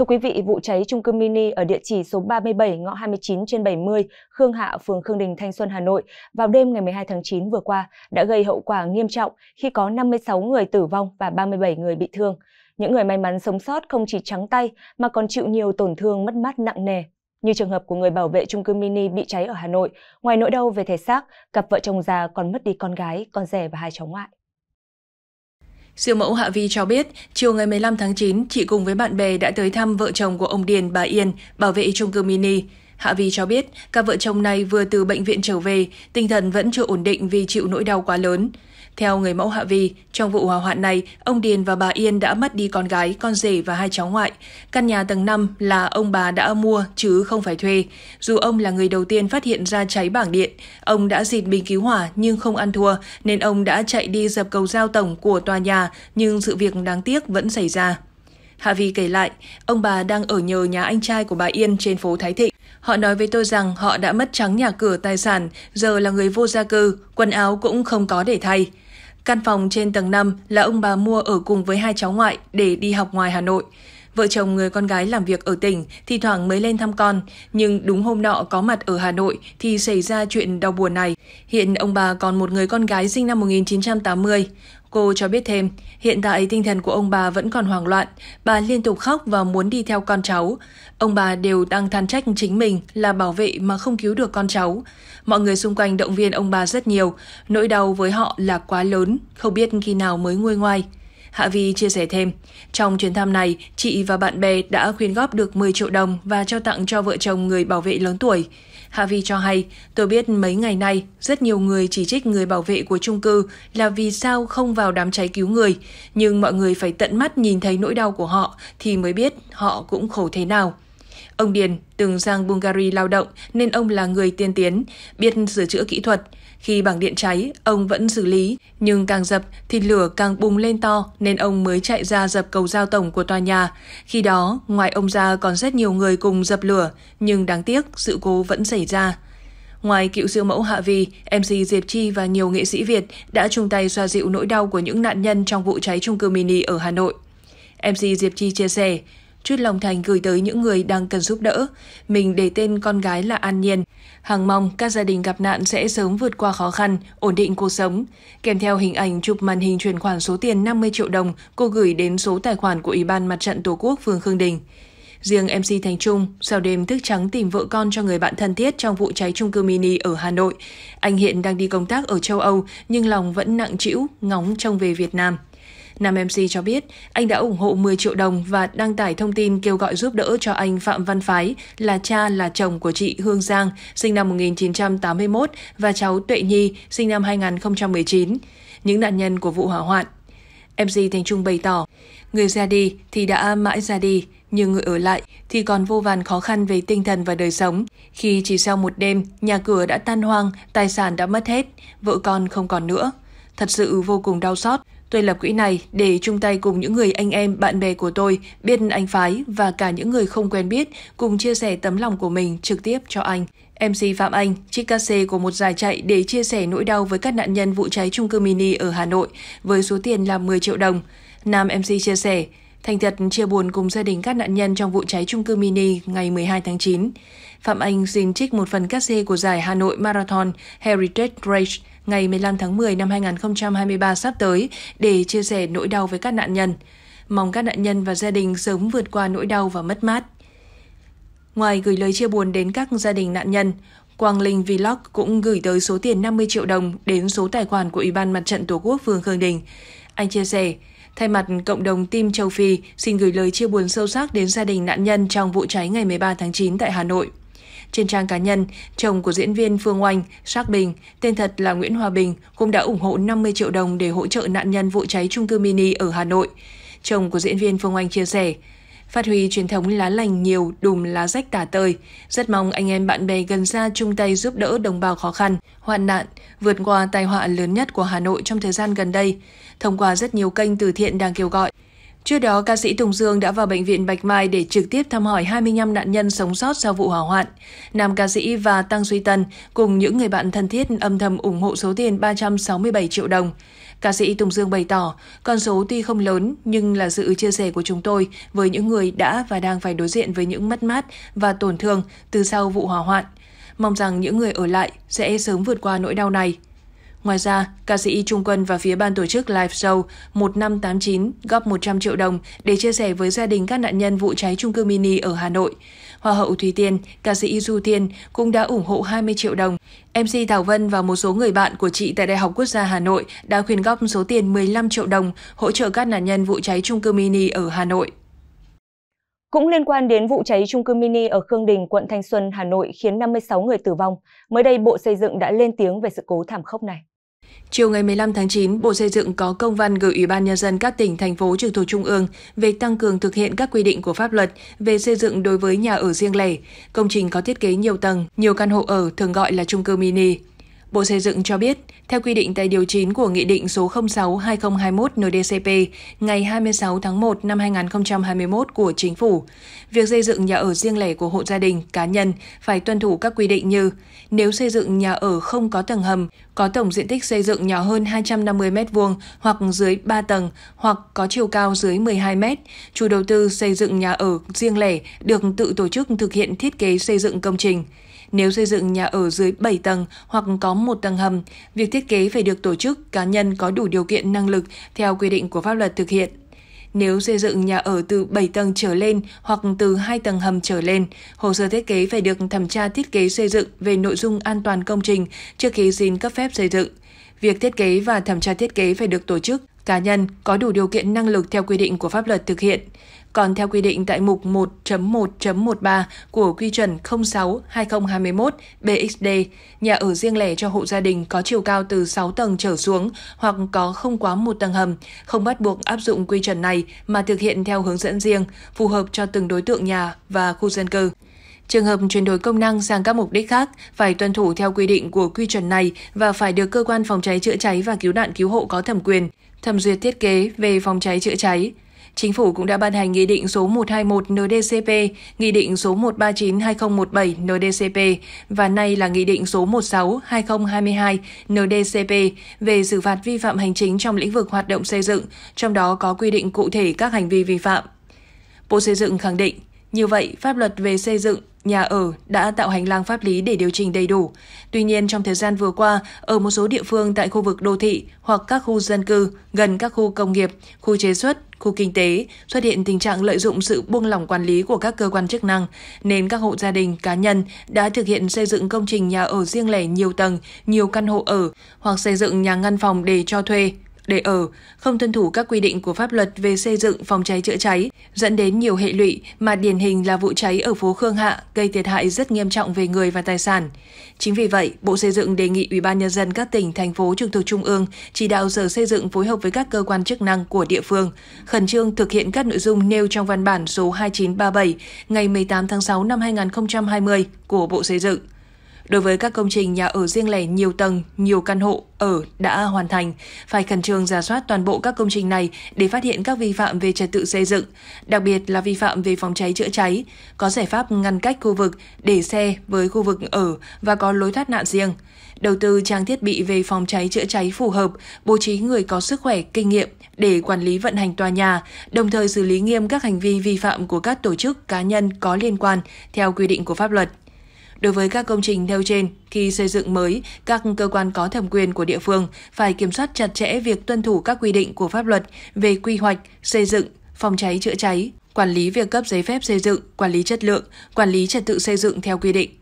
Thưa quý vị, vụ cháy trung cư mini ở địa chỉ số 37 ngõ 29 trên 70 Khương Hạ, phường Khương Đình, Thanh Xuân, Hà Nội vào đêm ngày 12 tháng 9 vừa qua đã gây hậu quả nghiêm trọng khi có 56 người tử vong và 37 người bị thương. Những người may mắn sống sót không chỉ trắng tay mà còn chịu nhiều tổn thương mất mát nặng nề. Như trường hợp của người bảo vệ trung cư mini bị cháy ở Hà Nội, ngoài nỗi đau về thể xác, cặp vợ chồng già còn mất đi con gái, con rể và hai cháu ngoại. Siêu mẫu Hạ Vi cho biết, chiều ngày 15 tháng 9, chị cùng với bạn bè đã tới thăm vợ chồng của ông Điền, bà Yên, bảo vệ chung cư mini. Hạ Vi cho biết, các vợ chồng này vừa từ bệnh viện trở về, tinh thần vẫn chưa ổn định vì chịu nỗi đau quá lớn. Theo người mẫu Hạ Vi, trong vụ hỏa hoạn này, ông Điền và bà Yên đã mất đi con gái, con rể và hai cháu ngoại. Căn nhà tầng 5 là ông bà đã mua chứ không phải thuê. Dù ông là người đầu tiên phát hiện ra cháy bảng điện, ông đã dịt bình cứu hỏa nhưng không ăn thua nên ông đã chạy đi dập cầu giao tổng của tòa nhà nhưng sự việc đáng tiếc vẫn xảy ra. Hạ Vi kể lại, ông bà đang ở nhờ nhà anh trai của bà Yên trên phố Thái Thịnh. Họ nói với tôi rằng họ đã mất trắng nhà cửa tài sản, giờ là người vô gia cư, quần áo cũng không có để thay. Căn phòng trên tầng 5 là ông bà mua ở cùng với hai cháu ngoại để đi học ngoài Hà Nội. Vợ chồng người con gái làm việc ở tỉnh thì thoảng mới lên thăm con, nhưng đúng hôm nọ có mặt ở Hà Nội thì xảy ra chuyện đau buồn này. Hiện ông bà còn một người con gái sinh năm 1980. Cô cho biết thêm, hiện tại tinh thần của ông bà vẫn còn hoảng loạn, bà liên tục khóc và muốn đi theo con cháu. Ông bà đều đang than trách chính mình là bảo vệ mà không cứu được con cháu. Mọi người xung quanh động viên ông bà rất nhiều, nỗi đau với họ là quá lớn, không biết khi nào mới nguôi ngoai. Hạ Vi chia sẻ thêm, trong chuyến thăm này, chị và bạn bè đã khuyên góp được 10 triệu đồng và trao tặng cho vợ chồng người bảo vệ lớn tuổi. Hạ Vi cho hay, tôi biết mấy ngày nay, rất nhiều người chỉ trích người bảo vệ của chung cư là vì sao không vào đám cháy cứu người, nhưng mọi người phải tận mắt nhìn thấy nỗi đau của họ thì mới biết họ cũng khổ thế nào. Ông Điền từng sang Bulgaria lao động nên ông là người tiên tiến, biết sửa chữa kỹ thuật. Khi bảng điện cháy, ông vẫn xử lý, nhưng càng dập thì lửa càng bùng lên to nên ông mới chạy ra dập cầu giao tổng của tòa nhà. Khi đó, ngoài ông ra còn rất nhiều người cùng dập lửa, nhưng đáng tiếc sự cố vẫn xảy ra. Ngoài cựu siêu mẫu Hạ Vì, MC Diệp Chi và nhiều nghệ sĩ Việt đã chung tay xoa dịu nỗi đau của những nạn nhân trong vụ cháy trung cư mini ở Hà Nội. MC Diệp Chi chia sẻ, chút lòng thành gửi tới những người đang cần giúp đỡ. Mình để tên con gái là An Nhiên. Hàng mong các gia đình gặp nạn sẽ sớm vượt qua khó khăn, ổn định cuộc sống. Kèm theo hình ảnh chụp màn hình chuyển khoản số tiền 50 triệu đồng cô gửi đến số tài khoản của Ủy ban Mặt trận Tổ quốc phường Khương Đình. Riêng MC Thành Trung, sau đêm thức trắng tìm vợ con cho người bạn thân thiết trong vụ cháy chung cư mini ở Hà Nội. Anh hiện đang đi công tác ở châu Âu nhưng lòng vẫn nặng trĩu, ngóng trông về Việt Nam. Nam MC cho biết anh đã ủng hộ 10 triệu đồng và đăng tải thông tin kêu gọi giúp đỡ cho anh Phạm Văn Phái là cha là chồng của chị Hương Giang, sinh năm 1981 và cháu Tuệ Nhi, sinh năm 2019, những nạn nhân của vụ hỏa hoạn. MC Thành Trung bày tỏ, người ra đi thì đã mãi ra đi, nhưng người ở lại thì còn vô vàn khó khăn về tinh thần và đời sống. Khi chỉ sau một đêm, nhà cửa đã tan hoang, tài sản đã mất hết, vợ con không còn nữa. Thật sự vô cùng đau xót. Tôi lập quỹ này để chung tay cùng những người anh em, bạn bè của tôi biết anh Phái và cả những người không quen biết cùng chia sẻ tấm lòng của mình trực tiếp cho anh. MC Phạm Anh, trích ca xê của một giải chạy để chia sẻ nỗi đau với các nạn nhân vụ cháy trung cư mini ở Hà Nội với số tiền là 10 triệu đồng. Nam MC chia sẻ, Thành thật chia buồn cùng gia đình các nạn nhân trong vụ cháy trung cư mini ngày 12 tháng 9. Phạm Anh xin trích một phần cát xê của giải Hà Nội Marathon Heritage Race ngày 15 tháng 10 năm 2023 sắp tới để chia sẻ nỗi đau với các nạn nhân. Mong các nạn nhân và gia đình sớm vượt qua nỗi đau và mất mát. Ngoài gửi lời chia buồn đến các gia đình nạn nhân, Quang Linh Vlog cũng gửi tới số tiền 50 triệu đồng đến số tài khoản của Ủy ban Mặt trận Tổ quốc phường Khương Đình. Anh chia sẻ, Thay mặt cộng đồng Tim Châu Phi, xin gửi lời chia buồn sâu sắc đến gia đình nạn nhân trong vụ cháy ngày 13 tháng 9 tại Hà Nội. Trên trang cá nhân, chồng của diễn viên Phương Oanh, Sắc Bình, tên thật là Nguyễn Hòa Bình, cũng đã ủng hộ 50 triệu đồng để hỗ trợ nạn nhân vụ cháy trung cư mini ở Hà Nội. Chồng của diễn viên Phương Oanh chia sẻ, phát huy truyền thống lá lành nhiều, đùm lá rách tả tơi. Rất mong anh em bạn bè gần xa chung tay giúp đỡ đồng bào khó khăn, hoạn nạn, vượt qua tai họa lớn nhất của Hà Nội trong thời gian gần đây, thông qua rất nhiều kênh từ thiện đang kêu gọi. Trước đó, ca sĩ Tùng Dương đã vào bệnh viện Bạch Mai để trực tiếp thăm hỏi 25 nạn nhân sống sót sau vụ hỏa hoạn. Nam ca sĩ và Tăng Duy Tân cùng những người bạn thân thiết âm thầm ủng hộ số tiền 367 triệu đồng. Ca sĩ Tùng Dương bày tỏ, con số tuy không lớn nhưng là sự chia sẻ của chúng tôi với những người đã và đang phải đối diện với những mất mát và tổn thương từ sau vụ hỏa hoạn. Mong rằng những người ở lại sẽ sớm vượt qua nỗi đau này. Ngoài ra, ca sĩ Trung Quân và phía ban tổ chức live show 1589 góp 100 triệu đồng để chia sẻ với gia đình các nạn nhân vụ cháy trung cư mini ở Hà Nội. Hoa hậu Thùy Tiên, ca sĩ Du Tiên cũng đã ủng hộ 20 triệu đồng. MC Thảo Vân và một số người bạn của chị tại Đại học Quốc gia Hà Nội đã khuyên góp số tiền 15 triệu đồng hỗ trợ các nạn nhân vụ cháy trung cư mini ở Hà Nội. Cũng liên quan đến vụ cháy trung cư mini ở Khương Đình, quận Thanh Xuân, Hà Nội khiến 56 người tử vong, mới đây Bộ Xây dựng đã lên tiếng về sự cố thảm khốc này. Chiều ngày 15 tháng 9, Bộ Xây dựng có công văn gửi Ủy ban Nhân dân các tỉnh, thành phố trực thuộc Trung ương về tăng cường thực hiện các quy định của pháp luật về xây dựng đối với nhà ở riêng lẻ, công trình có thiết kế nhiều tầng, nhiều căn hộ ở thường gọi là trung cư mini. Bộ Xây dựng cho biết, theo quy định tại Điều 9 của Nghị định số 06-2021 NDCP ngày 26 tháng 1 năm 2021 của Chính phủ, việc xây dựng nhà ở riêng lẻ của hộ gia đình, cá nhân phải tuân thủ các quy định như nếu xây dựng nhà ở không có tầng hầm, có tổng diện tích xây dựng nhỏ hơn 250 m2 hoặc dưới 3 tầng hoặc có chiều cao dưới 12 m. Chủ đầu tư xây dựng nhà ở riêng lẻ được tự tổ chức thực hiện thiết kế xây dựng công trình. Nếu xây dựng nhà ở dưới 7 tầng hoặc có một tầng hầm, việc thiết kế phải được tổ chức cá nhân có đủ điều kiện năng lực theo quy định của pháp luật thực hiện. Nếu xây dựng nhà ở từ 7 tầng trở lên hoặc từ 2 tầng hầm trở lên, hồ sơ thiết kế phải được thẩm tra thiết kế xây dựng về nội dung an toàn công trình trước khi xin cấp phép xây dựng. Việc thiết kế và thẩm tra thiết kế phải được tổ chức cá nhân có đủ điều kiện năng lực theo quy định của pháp luật thực hiện còn theo quy định tại mục 1.1.13 của Quy chuẩn 06-2021 BXD, nhà ở riêng lẻ cho hộ gia đình có chiều cao từ 6 tầng trở xuống hoặc có không quá một tầng hầm, không bắt buộc áp dụng quy chuẩn này mà thực hiện theo hướng dẫn riêng, phù hợp cho từng đối tượng nhà và khu dân cư. Trường hợp chuyển đổi công năng sang các mục đích khác phải tuân thủ theo quy định của quy chuẩn này và phải được cơ quan phòng cháy chữa cháy và cứu nạn cứu hộ có thẩm quyền thẩm duyệt thiết kế về phòng cháy chữa cháy. Chính phủ cũng đã ban hành Nghị định số 121 NDCP, Nghị định số 139-2017 NDCP và nay là Nghị định số 16-2022 NDCP về xử phạt vi phạm hành chính trong lĩnh vực hoạt động xây dựng, trong đó có quy định cụ thể các hành vi vi phạm. Bộ Xây dựng khẳng định, như vậy, pháp luật về xây dựng, nhà ở đã tạo hành lang pháp lý để điều chỉnh đầy đủ. Tuy nhiên, trong thời gian vừa qua, ở một số địa phương tại khu vực đô thị hoặc các khu dân cư gần các khu công nghiệp, khu chế xuất, khu kinh tế xuất hiện tình trạng lợi dụng sự buông lỏng quản lý của các cơ quan chức năng, nên các hộ gia đình, cá nhân đã thực hiện xây dựng công trình nhà ở riêng lẻ nhiều tầng, nhiều căn hộ ở hoặc xây dựng nhà ngăn phòng để cho thuê, để ở, không tuân thủ các quy định của pháp luật về xây dựng phòng cháy chữa cháy, dẫn đến nhiều hệ lụy mà điển hình là vụ cháy ở phố Khương Hạ gây thiệt hại rất nghiêm trọng về người và tài sản. Chính vì vậy, Bộ Xây dựng đề nghị Ủy ban nhân dân các tỉnh thành phố trực thuộc trung ương chỉ đạo Sở Xây dựng phối hợp với các cơ quan chức năng của địa phương, khẩn trương thực hiện các nội dung nêu trong văn bản số 2937 ngày 18 tháng 6 năm 2020 của Bộ Xây dựng. Đối với các công trình nhà ở riêng lẻ nhiều tầng, nhiều căn hộ ở đã hoàn thành, phải khẩn trương giả soát toàn bộ các công trình này để phát hiện các vi phạm về trật tự xây dựng, đặc biệt là vi phạm về phòng cháy chữa cháy, có giải pháp ngăn cách khu vực để xe với khu vực ở và có lối thoát nạn riêng đầu tư trang thiết bị về phòng cháy chữa cháy phù hợp, bố trí người có sức khỏe, kinh nghiệm để quản lý vận hành tòa nhà, đồng thời xử lý nghiêm các hành vi vi phạm của các tổ chức cá nhân có liên quan theo quy định của pháp luật. Đối với các công trình theo trên, khi xây dựng mới, các cơ quan có thẩm quyền của địa phương phải kiểm soát chặt chẽ việc tuân thủ các quy định của pháp luật về quy hoạch, xây dựng, phòng cháy chữa cháy, quản lý việc cấp giấy phép xây dựng, quản lý chất lượng, quản lý trật tự xây dựng theo quy định.